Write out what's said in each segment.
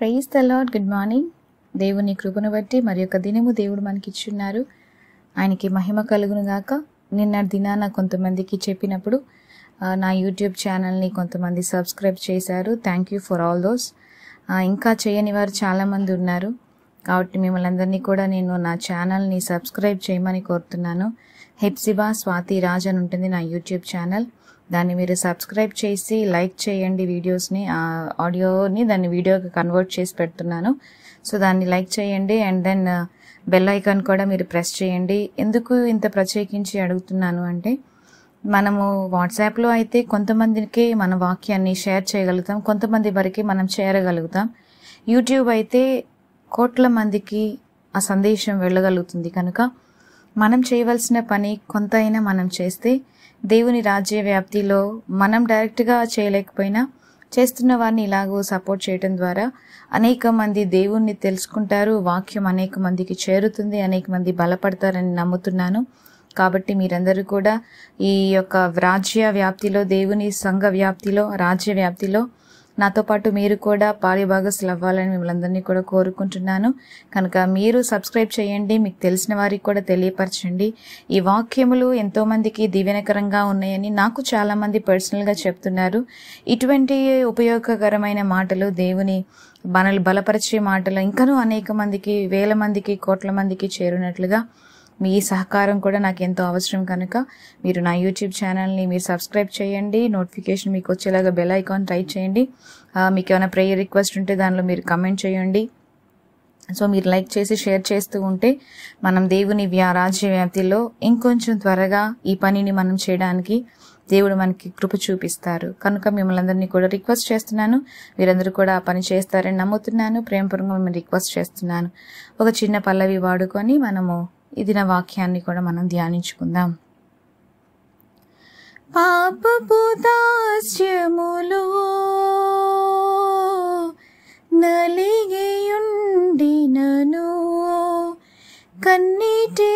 praise the lord good morning దేవుని కృపను బట్టి మరి యొక్క దినము దేవుడు మనకి ఇచ్చున్నారు ఆయనకి మహిమ కలుగును గాక నిన్న దినాన కొంతమందికి చెప్పినప్పుడు నా యూట్యూబ్ ఛానల్ని కొంతమంది సబ్స్క్రైబ్ చేశారు thank you for all those ఇంకా చేయని వారు చాలామంది ఉన్నారు కాబట్టి మిమ్మల్ని అందరినీ కూడా నేను నా ఛానల్ని సబ్స్క్రైబ్ చేయమని కోరుతున్నాను హెప్సిబా స్వాతి రాజ్ అని ఉంటుంది నా యూట్యూబ్ ఛానల్ దాన్ని మీరు సబ్స్క్రైబ్ చేసి లైక్ చేయండి వీడియోస్ని ఆడియోని దాన్ని వీడియోకి కన్వర్ట్ చేసి పెడుతున్నాను సో దాన్ని లైక్ చేయండి అండ్ దెన్ బెల్ ఐకాన్ కూడా మీరు ప్రెస్ చేయండి ఎందుకు ఇంత ప్రత్యేకించి అడుగుతున్నాను అంటే మనము వాట్సాప్లో అయితే కొంతమందికి మన వాక్యాన్ని షేర్ చేయగలుగుతాం కొంతమంది వరకు మనం చేరగలుగుతాం యూట్యూబ్ అయితే కోట్ల మందికి ఆ సందేశం వెళ్ళగలుగుతుంది కనుక మనం చేయవలసిన పని కొంతైనా మనం చేస్తే దేవుని రాజ్య వ్యాప్తిలో మనం డైరెక్ట్గా చేయలేకపోయినా చేస్తున్న వారిని ఇలాగో సపోర్ట్ చేయడం ద్వారా అనేక మంది దేవుణ్ణి తెలుసుకుంటారు వాక్యం అనేక మందికి చేరుతుంది అనేక మంది బలపడతారని నమ్ముతున్నాను కాబట్టి మీరందరూ కూడా ఈ యొక్క రాజ్య వ్యాప్తిలో దేవుని సంఘ వ్యాప్తిలో రాజ్య వ్యాప్తిలో నాతో పాటు మీరు కూడా భాగస్లు అవ్వాలని మిమ్మల్ని అందరినీ కూడా కోరుకుంటున్నాను కనుక మీరు సబ్స్క్రైబ్ చేయండి మీకు తెలిసిన వారికి కూడా తెలియపరచండి ఈ వాక్యములు ఎంతోమందికి దీవెనకరంగా ఉన్నాయని నాకు చాలామంది పర్సనల్గా చెప్తున్నారు ఇటువంటి ఉపయోగకరమైన మాటలు దేవుని మనల్ని బలపరిచే మాటలు ఇంకనూ అనేక మందికి వేల మందికి కోట్ల మందికి చేరినట్లుగా మీ సహకారం కూడా నాకు ఎంతో అవసరం కనుక మీరు నా యూట్యూబ్ ఛానల్ని మీరు సబ్స్క్రైబ్ చేయండి నోటిఫికేషన్ మీకు వచ్చేలాగా బెల్ ఐకాన్ ట్రై చేయండి మీకు ఏమైనా ప్రేయర్ రిక్వెస్ట్ ఉంటే దానిలో మీరు కమెంట్ చేయండి సో మీరు లైక్ చేసి షేర్ చేస్తూ ఉంటే మనం దేవుని రాజ్య వ్యాప్తిలో ఇంకొంచెం త్వరగా ఈ పనిని మనం చేయడానికి దేవుడు మనకి కృప చూపిస్తారు కనుక మిమ్మల్ని అందరినీ కూడా రిక్వెస్ట్ చేస్తున్నాను మీరందరూ కూడా ఆ పని చేస్తారని నమ్ముతున్నాను ప్రేమపూర్వకంగా మిమ్మల్ని రిక్వెస్ట్ చేస్తున్నాను ఒక చిన్న పల్లవి వాడుకొని మనము ఇది నా వాక్యాన్ని కూడా మనం ధ్యానించుకుందాం పాపపు దాస్యములో నలిగియుండినను కన్నీటి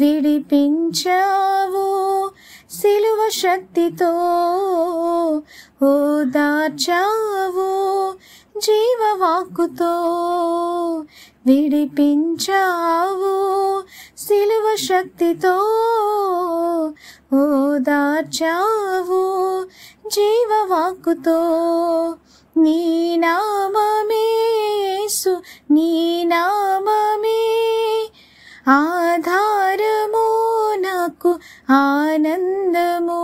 విడిపించావు సిలువ శక్తితో ఓ దాచావు జీవవాక్కుతో విడిపించావు సిలువ శక్తితో ఓ దాచావు జీవవాక్కుతో నీ నామమేసు నీ నామమే आनन्दमो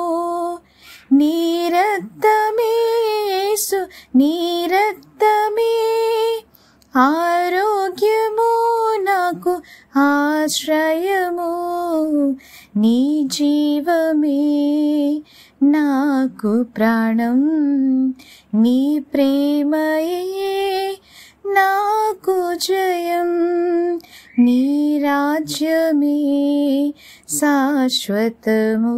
निरतमेषु निरक्तमी आरोग्यमो नाकु आश्रयमो नीजीवमे नाकु जयं, नी రాజ్యమే శాశ్వతము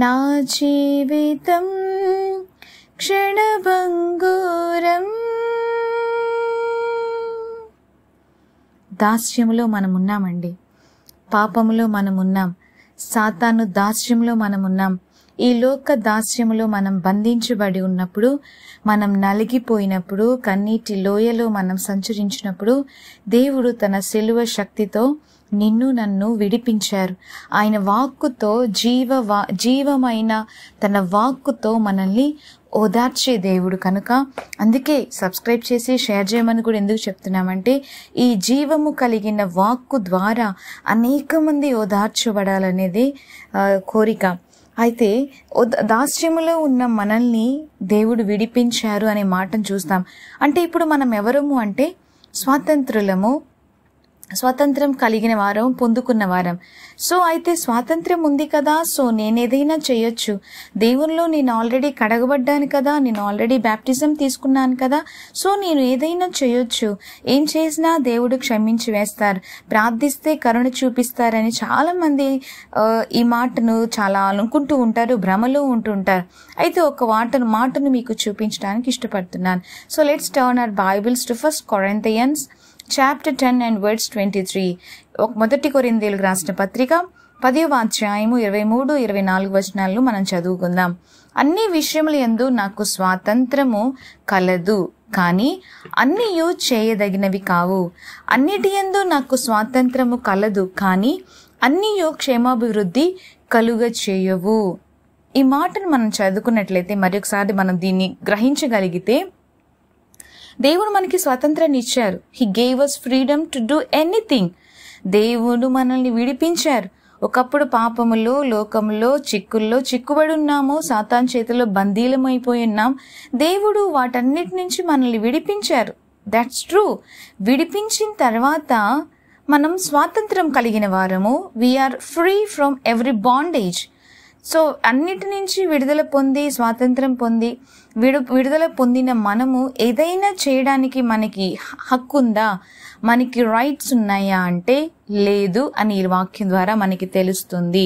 నా జీవితం जीवितं క్షణభంగూరం దాస్యములో మనమున్నామండి పాపములో మనమున్నాం సాతాను దాస్యంలో మనమున్నాం ఈ లోక దాస్యములో మనం బంధించబడి ఉన్నప్పుడు మనం నలిగిపోయినప్పుడు కన్నీటి లోయలో మనం సంచరించినప్పుడు దేవుడు తన సెలువ శక్తితో నిన్ను నన్ను విడిపించారు ఆయన వాక్కుతో జీవ జీవమైన తన వాక్కుతో మనల్ని ఓదార్చే దేవుడు కనుక అందుకే సబ్స్క్రైబ్ చేసి షేర్ చేయమని కూడా ఎందుకు చెప్తున్నామంటే ఈ జీవము కలిగిన వాక్కు ద్వారా అనేక మంది ఓదార్చబడాలనేది కోరిక అయితే దాస్యములో ఉన్న మనల్ని దేవుడు విడిపించారు అనే మాటను చూస్తాం అంటే ఇప్పుడు మనం ఎవరము అంటే స్వాతంత్రులము స్వాతంత్రం కలిగిన వారం పొందుకున్న వారం సో అయితే స్వాతంత్ర్యం ఉంది కదా సో నేను ఏదైనా చేయొచ్చు దేవుల్లో నేను ఆల్రెడీ కడగబడ్డాను కదా నేను ఆల్రెడీ బ్యాప్టిజం తీసుకున్నాను కదా సో నేను ఏదైనా చేయొచ్చు ఏం చేసినా దేవుడు క్షమించి వేస్తారు ప్రార్థిస్తే కరుణ చూపిస్తారని చాలామంది ఈ మాటను చాలా అనుకుంటూ ఉంటారు భ్రమలో ఉంటుంటారు అయితే ఒక వాటను మాటను మీకు చూపించడానికి ఇష్టపడుతున్నాను so let's turn our Bibles to first Corinthians chapter ten and words twenty three ఒక మొదటి కొరిందేలు రాసిన పత్రిక పదవ అధ్యాయము ఇరవై మూడు ఇరవై నాలుగు వచనాలను మనం చదువుకుందాం అన్ని విషయముల ఎందు నాకు స్వాతంత్రము కలదు కానీ అన్నీయు చేయదగినవి కావు అన్నిటి ఎందు నాకు స్వాతంత్రము కలదు కానీ అన్నీయు క్షేమాభివృద్ధి కలుగ చేయవు ఈ మాటను మనం చదువుకున్నట్లయితే మరొకసారి మనం దీన్ని గ్రహించగలిగితే దేవుడు మనకి స్వాతంత్రాన్ని ఇచ్చారు he gave us freedom to do anything దేవుడు మనల్ని విడిపించారు ఒకప్పుడు పాపములో లోకంలో చిక్కుల్లో చిక్కుబడి ఉన్నాము సాతాన్ చేతిలో బందీలమైపోయి ఉన్నాం దేవుడు వాటన్నిటి నుంచి మనల్ని విడిపించారు దాట్స్ ట్రూ విడిపించిన తర్వాత మనం స్వాతంత్రం కలిగిన వారము we are free from every bondage so అన్నిటి నుంచి విడుదల పొంది స్వాతంత్రం పొంది విడు విడుదల పొందిన మనము ఏదైనా చేయడానికి మనకి హక్కు ఉందా మనకి రైట్స్ ఉన్నాయా అంటే లేదు అని ఈ వాక్యం ద్వారా మనకి తెలుస్తుంది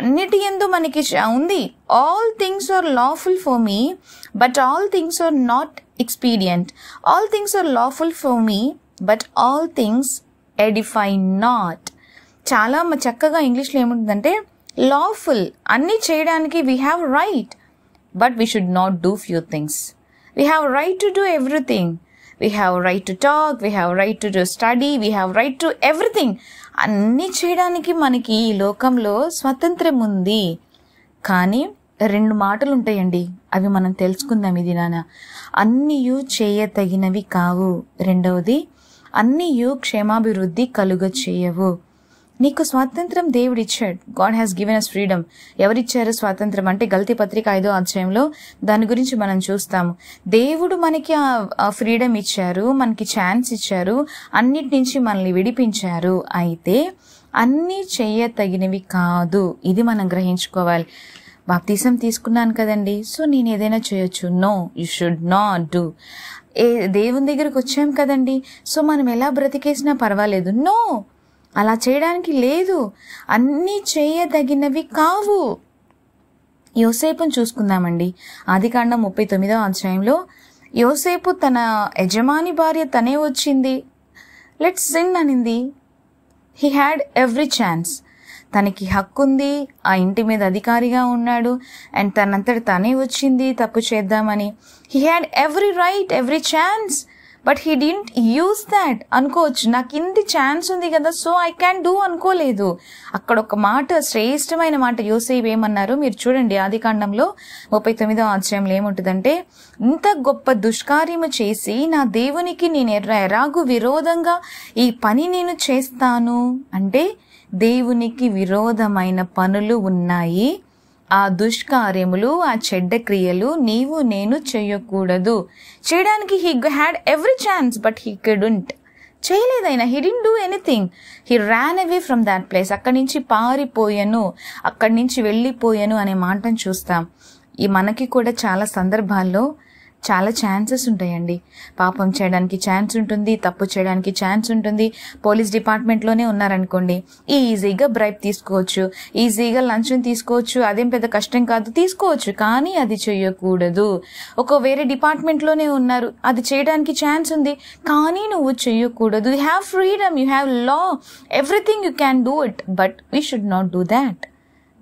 అన్నిటి ఎందు మనకి ఉంది all things are lawful for me but all things are not expedient all things are lawful for me but all things edify not చాలా చక్కగా ఇంగ్లీష్లో ఏముంటుందంటే లాఫుల్ అన్నీ చేయడానికి we have right but we should not do few things we have right to do everything we have right to talk we have right to do study we have right to everything అన్నీ చేయడానికి మనకి ఈ లోకంలో స్వతంత్రం ఉంది కానీ రెండు మాటలు ఉంటాయండి అవి మనం తెలుసుకుందాం ఇది నాన్న అన్నీయు చేయతగినవి కావు రెండవది అన్నీయు క్షేమాభివృద్ధి కలుగ చేయవు నీకు స్వాతంత్రం దేవుడిచ్చాడు God has given us freedom ఎవరిచ్చారు స్వాతంత్రం అంటే గల్తీ పత్రిక ఐదో అధ్యాయంలో దాని గురించి మనం చూస్తాము దేవుడు మనకి ఆ ఫ్రీడమ్ ఇచ్చారు మనకి ఛాన్స్ ఇచ్చారు అన్నిటి నుంచి మనల్ని విడిపించారు అయితే అన్నీ చేయతగినవి కాదు ఇది మనం గ్రహించుకోవాలి బాప్తీసం తీసుకున్నాను కదండి సో నేను ఏదైనా చేయొచ్చు no you should not do a దేవుని దగ్గరకు వచ్చాం కదండి సో మనం ఎలా బ్రతికేసినా పర్వాలేదు నో అలా చేయడానికి లేదు అన్నీ చేయదగినవి కావు యోసేపును చూసుకుందామండి ఆదికాండం ముప్పై తొమ్మిదో అధ్యాయంలో యోసేపు తన యజమాని భార్య తనే వచ్చింది లెట్స్ సిన్ అనింది హీ హ్యాడ్ ఎవ్రీ ఛాన్స్ తనకి హక్కు ఉంది ఆ ఇంటి మీద అధికారిగా ఉన్నాడు అండ్ తనంతటి తనే వచ్చింది తప్పు చేద్దామని he had every right every chance but he didn't use that అనుకోవచ్చు నాకు ఇంది ఛాన్స్ ఉంది కదా సో ఐ క్యాన్ డూ అనుకోలేదు అక్కడ ఒక మాట శ్రేష్టమైన మాట యోసేపు ఏమన్నారు మీరు చూడండి ఆది కాండంలో ముప్పై తొమ్మిదో ఆశ్రయంలో ఏముంటుందంటే ఇంత గొప్ప దుష్కార్యము చేసి నా దేవునికి నేను ఎర్ర ఎరాగు విరోధంగా ఈ పని నేను చేస్తాను అంటే దేవునికి విరోధమైన పనులు ఉన్నాయి ఆ దుష్కార్యములు ఆ చెడ్డ క్రియలు నీవు నేను చేయకూడదు చేయడానికి he had every chance but he couldn't చేయలేదైనా he didn't do anything he ran away from that place అక్కడి నుంచి పారిపోయాను అక్కడి నుంచి వెళ్ళిపోయాను అనే మాటను చూస్తాం ఈ మనకి కూడా చాలా సందర్భాల్లో చాలా ఛాన్సెస్ ఉంటాయండి పాపం చేయడానికి ఛాన్స్ ఉంటుంది తప్పు చేయడానికి ఛాన్స్ ఉంటుంది పోలీస్ డిపార్ట్మెంట్లోనే ఉన్నారనుకోండి ఈజీగా బ్రైబ్ తీసుకోవచ్చు ఈజీగా లంచం తీసుకోవచ్చు అదేం పెద్ద కష్టం కాదు తీసుకోవచ్చు కానీ అది చేయకూడదు ఒక వేరే డిపార్ట్మెంట్లోనే ఉన్నారు అది చేయడానికి ఛాన్స్ ఉంది కానీ నువ్వు చేయకూడదు you have freedom you have law everything you can do it but we should not do that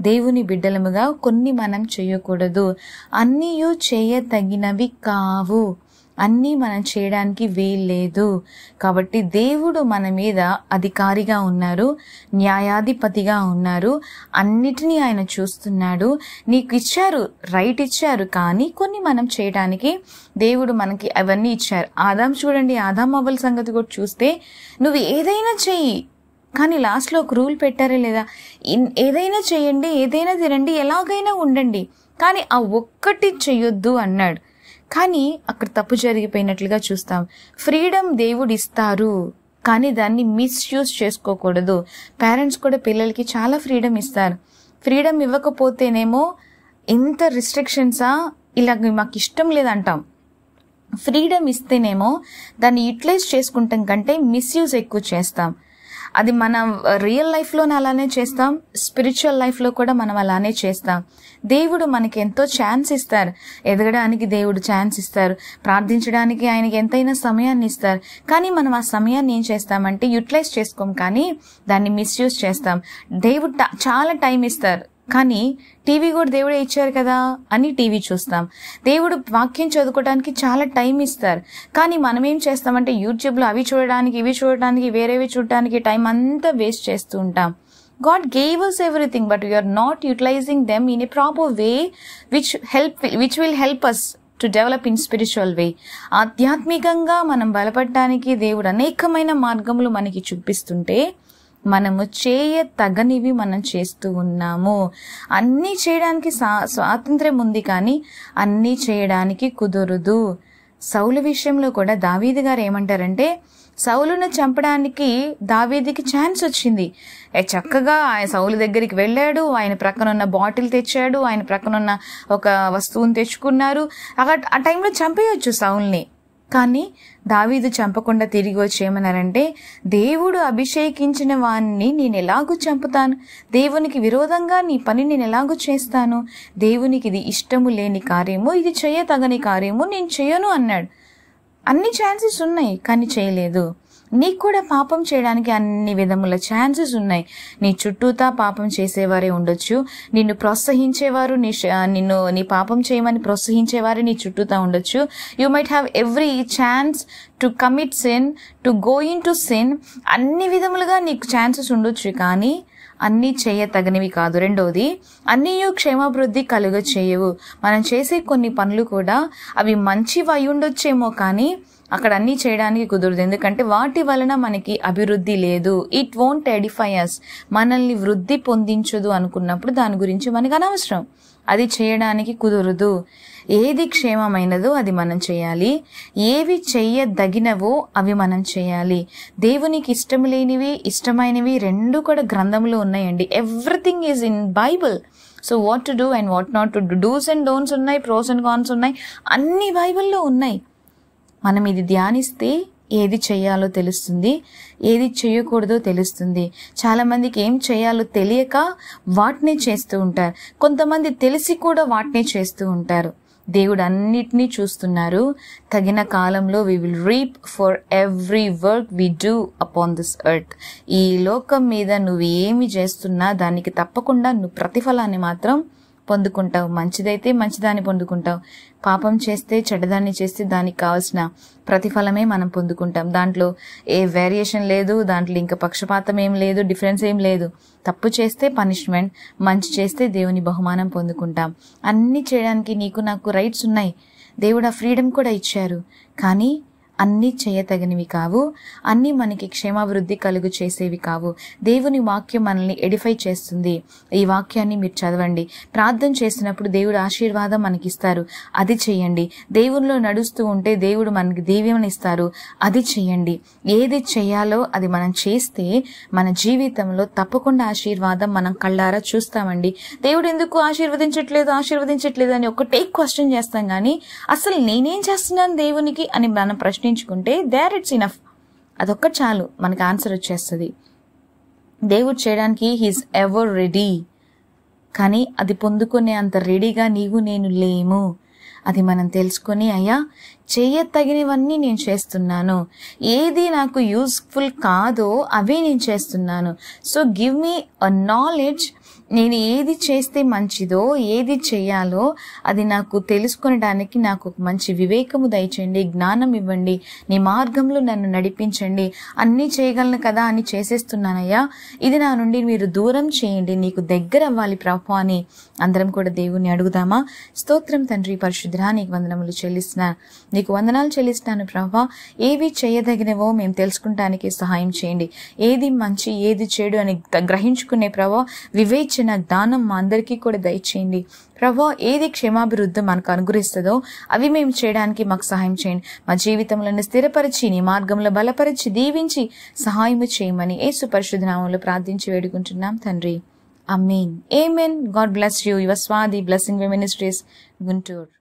దేవుని బిడ్డలముగా కొన్ని మనం చేయకూడదు అన్నీ తగినవి కావు అన్నీ మనం చేయడానికి వీల్లేదు కాబట్టి దేవుడు మన మీద అధికారిగా ఉన్నారు న్యాయాధిపతిగా ఉన్నారు అన్నిటినీ ఆయన చూస్తున్నాడు నీకు ఇచ్చారు రైట్ ఇచ్చారు కానీ కొన్ని మనం చేయడానికి దేవుడు మనకి అవన్నీ ఇచ్చారు ఆదాం చూడండి ఆదాం అవ్వల సంగతి కూడా చూస్తే నువ్వు ఏదైనా చెయ్యి కానీ లాస్ట్లో ఒక రూల్ పెట్టారే లేదా ఏదైనా చేయండి ఏదైనా తినండి ఎలాగైనా ఉండండి కానీ ఆ ఒక్కటి చెయ్యొద్దు అన్నాడు కానీ అక్కడ తప్పు జరిగిపోయినట్లుగా చూస్తాం ఫ్రీడమ్ దేవుడు ఇస్తారు కానీ దాన్ని మిస్యూజ్ చేసుకోకూడదు పేరెంట్స్ కూడా పిల్లలకి చాలా ఫ్రీడమ్ ఇస్తారు ఫ్రీడమ్ ఇవ్వకపోతేనేమో ఎంత రిస్ట్రిక్షన్సా ఇలా మాకు ఇష్టం లేదంటాం ఫ్రీడమ్ ఇస్తేనేమో దాన్ని యూటిలైజ్ చేసుకుంటాం కంటే మిస్యూజ్ ఎక్కువ చేస్తాం అది మన రియల్ లైఫ్లోనే అలానే చేస్తాం స్పిరిచువల్ లైఫ్లో కూడా మనం అలానే చేస్తాం దేవుడు మనకి ఎంతో ఛాన్స్ ఇస్తారు ఎదగడానికి దేవుడు ఛాన్స్ ఇస్తారు ప్రార్థించడానికి ఆయనకి ఎంతైనా సమయాన్ని ఇస్తారు కానీ మనం ఆ సమయాన్ని ఏం చేస్తామంటే యూటిలైజ్ చేసుకోం కానీ దాన్ని మిస్యూజ్ చేస్తాం దేవుడు చాలా టైం ఇస్తారు కానీ టీవీ కూడా దేవుడే ఇచ్చారు కదా అని టీవీ చూస్తాం దేవుడు వాక్యం చదువుకోవడానికి చాలా టైం ఇస్తారు కానీ మనం ఏం చేస్తామంటే యూట్యూబ్లో అవి చూడడానికి ఇవి చూడడానికి వేరేవి చూడడానికి టైం అంతా వేస్ట్ చేస్తూ ఉంటాం God gave us everything but we are not utilizing them in a proper way which help which will help us to develop in spiritual way ఆధ్యాత్మికంగా మనం బలపడటానికి దేవుడు అనేకమైన మార్గములు మనకి చూపిస్తుంటే మనము చేయ తగనివి మనం చేస్తూ ఉన్నాము అన్నీ చేయడానికి స్వా స్వాతంత్ర్యం ఉంది కానీ అన్నీ చేయడానికి కుదరదు సౌలు విషయంలో కూడా దావీది గారు ఏమంటారంటే సౌలును చంపడానికి దావీదికి ఛాన్స్ వచ్చింది చక్కగా ఆయన సౌలు దగ్గరికి వెళ్ళాడు ఆయన ప్రక్కన ఉన్న బాటిల్ తెచ్చాడు ఆయన ప్రక్కన ఉన్న ఒక వస్తువుని తెచ్చుకున్నారు అక్కడ ఆ టైంలో చంపేయచ్చు సౌల్ని కానీ దావీదు చంపకుండా తిరిగి వచ్చేయమన్నారంటే దేవుడు అభిషేకించిన వాణ్ణి నేను ఎలాగూ చంపుతాను దేవునికి విరోధంగా నీ పని నేను ఎలాగూ చేస్తాను దేవునికి ఇది ఇష్టము లేని కార్యము ఇది చేయతగని కార్యము నేను చేయను అన్నాడు అన్ని ఛాన్సెస్ ఉన్నాయి కానీ చేయలేదు నీకు కూడా పాపం చేయడానికి అన్ని విధముల ఛాన్సెస్ ఉన్నాయి నీ చుట్టూతా పాపం చేసేవారే ఉండొచ్చు నిన్ను ప్రోత్సహించేవారు నీ నిన్ను నీ పాపం చేయమని ప్రోత్సహించేవారే నీ చుట్టూతా ఉండొచ్చు you might have every chance to commit sin to go into sin అన్ని విధములుగా నీకు ఛాన్సెస్ ఉండొచ్చు కానీ అన్నీ చేయ తగినవి కాదు రెండవది అన్నీ క్షేమాభివృద్ధి కలుగ చేయవు మనం చేసే కొన్ని పనులు కూడా అవి మంచివి అయి ఉండొచ్చేమో కానీ అక్కడ అన్నీ చేయడానికి కుదరదు ఎందుకంటే వాటి వలన మనకి అభివృద్ధి లేదు ఇట్ వోంట్ ఎడిఫై అస్ మనల్ని వృద్ధి పొందించదు అనుకున్నప్పుడు దాని గురించి మనకు అనవసరం అది చేయడానికి కుదరదు ఏది క్షేమమైనదో అది మనం చేయాలి ఏవి చెయ్యదగినవో అవి మనం చేయాలి దేవునికి ఇష్టం లేనివి ఇష్టమైనవి రెండు కూడా గ్రంథంలో ఉన్నాయండి everything is in Bible so what to do and what not to dos and don'ts ఉన్నాయి ప్రోస్ అండ్ కాన్స్ ఉన్నాయి అన్ని బైబిల్లో ఉన్నాయి మనం ఇది ధ్యానిస్తే ఏది చేయాలో తెలుస్తుంది ఏది చేయకూడదో తెలుస్తుంది చాలామందికి ఏం చేయాలో తెలియక వాటినే చేస్తూ ఉంటారు కొంతమంది తెలిసి కూడా వాటినే చేస్తూ ఉంటారు దేవుడు అన్నిటినీ చూస్తున్నారు తగిన కాలంలో we will reap for every work we do upon this earth ఈ లోకం మీద నువ్వు ఏమి చేస్తున్నా దానికి తప్పకుండా నువ్వు ప్రతిఫలాన్ని మాత్రం పొందుకుంటావు మంచిదైతే మంచిదాన్ని పొందుకుంటావు పాపం చేస్తే చెడ్డదాన్ని చేస్తే దానికి కావాల్సిన ప్రతిఫలమే మనం పొందుకుంటాం దాంట్లో ఏ వేరియేషన్ లేదు దాంట్లో ఇంకా పక్షపాతం ఏం లేదు డిఫరెన్స్ ఏం లేదు తప్పు చేస్తే పనిష్మెంట్ మంచి చేస్తే దేవుని బహుమానం పొందుకుంటాం అన్నీ చేయడానికి నీకు నాకు రైట్స్ ఉన్నాయి దేవుడు ఆ ఫ్రీడమ్ కూడా ఇచ్చారు కానీ అన్నీ చేయతగినవి కావు అన్నీ మనకి క్షేమాభివృద్ధి కలుగు చేసేవి కావు దేవుని వాక్యం మనల్ని ఎడిఫై చేస్తుంది ఈ వాక్యాన్ని మీరు చదవండి ప్రార్థన చేసినప్పుడు దేవుడు ఆశీర్వాదం మనకిస్తారు అది చేయండి దేవునిలో నడుస్తూ ఉంటే దేవుడు మనకి ఇస్తారు అది చేయండి ఏది చేయాలో అది మనం చేస్తే మన జీవితంలో తప్పకుండా ఆశీర్వాదం మనం కళ్ళారా చూస్తామండి దేవుడు ఎందుకు ఆశీర్వదించట్లేదు ఆశీర్వదించట్లేదు అని ఒకటే క్వశ్చన్ చేస్తాం కానీ అసలు నేనేం చేస్తున్నాను దేవునికి అని మనం ప్రశ్న ప్రశ్నించుకుంటే దేర్ ఇట్స్ ఇనఫ్ అదొక్క చాలు మనకు ఆన్సర్ వచ్చేస్తుంది దేవుడు చేయడానికి హీస్ ఎవర్ రెడీ కానీ అది పొందుకునే అంత రెడీగా నీవు నేను లేము అది మనం తెలుసుకొని అయ్యా చేయతగినవన్నీ నేను చేస్తున్నాను ఏది నాకు యూస్ఫుల్ కాదో అవే నేను చేస్తున్నాను so give me a knowledge నేను ఏది చేస్తే మంచిదో ఏది చేయాలో అది నాకు తెలుసుకునడానికి నాకు ఒక మంచి వివేకము దయచేయండి జ్ఞానం ఇవ్వండి నీ మార్గంలో నన్ను నడిపించండి అన్నీ చేయగలను కదా అని చేసేస్తున్నానయ్యా ఇది నా నుండి మీరు దూరం చేయండి నీకు దగ్గర అవ్వాలి ప్రభు అని అందరం కూడా దేవుణ్ణి అడుగుదామా స్తోత్రం తండ్రి పరిశుద్ధ నీకు వందనములు చెల్లిస్తున్నా నీకు వందనాలు చెల్లిస్తున్నాను ప్రభా ఏవి చేయదగినవో మేము తెలుసుకుంటానికి సహాయం చేయండి ఏది మంచి ఏది చేడు అని గ్రహించుకునే ప్రభా వివేచ ఇచ్చిన దానం మా అందరికీ కూడా దయచేయండి ప్రభా ఏది క్షేమాభివృద్ధి మనకు అనుగ్రహిస్తుందో అవి మేము చేయడానికి మాకు సహాయం చేయండి మా జీవితంలో స్థిరపరిచి నీ మార్గంలో బలపరిచి దీవించి సహాయం చేయమని ఏసు నామంలో ప్రార్థించి వేడుకుంటున్నాం తండ్రి అమ్మీన్ amen God bless you your స్వాది బ్లెస్సింగ్ మినిస్ట్రీస్ గుంటూరు